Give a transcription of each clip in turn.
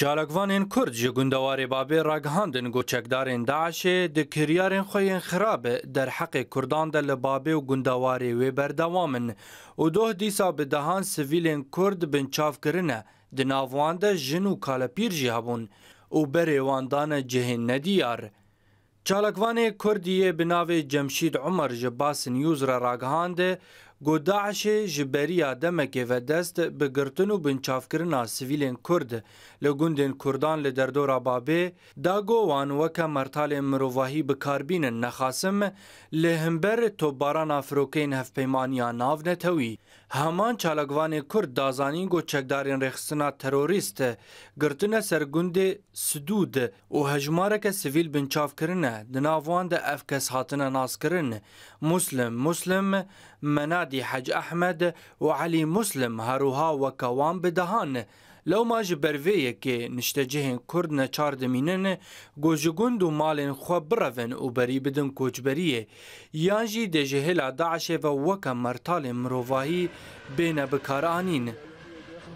Çalakvanên Kurd ji gundewarê babê ragihandin goçekdarên Daişê di kiryarên xwe yên xirabê derheqê Kurdan de li babê û gundewarê wê berdewamin û doh dîsa bi dehan sivîlên Kurd bin çavkirine di nav wan de jin û kalepîr jî hebûn û berê wan dane cihên nediyar. Çalakvanê Kurdiyê bi navê Cemşîd Umer ji Bas News re ragihande got Daişê ji beriya demekê vedest bi girtin û binçavkirina sivîlên Kurd li gundên Kurdan li derdora Babê, da gowan weke mertalên mirovahî bi karbînin nexasim li himber topbarana firokeyên hevpeymaniya nav netewî. Heman çalakvanê Kurd dazanîn got çekdarên rexistina terorîst girtine ser gundê Sidûd û hejmareke sivîl binçavkirine di nav wan de ev kes hatine naskirin. Muslim Muslim menad سعدی حج ئەحمد و علی مسلم هەروها وەکەوان بدەهان. لەو ماژ بەرvەیەکێ نیشتەجههێن کورد نەچار دەمینن گۆژگوند و ماڵێن خوا بڕەڤن و بەری بدن کۆچبەریە یانژی دەژهێلا داعشێ بە وەکە مەرتالێ مرۆڤایی بێنە بکارانین.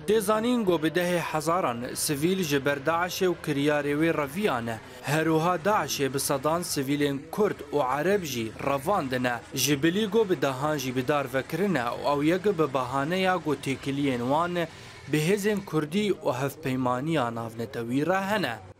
د زانینګو به ده هزاران سویل ji ber Daişê û kiryarê wê reviyane. Herûha Daişê bi sedan sivîlên Kurd û Ereb jî revandine. Ji bilîgo bi dehan jî bidar vekirine û ew yek bi bahaneya gotekiliyên wan bihêzên Kurdî û hevpeymaniya navnetewî re hene.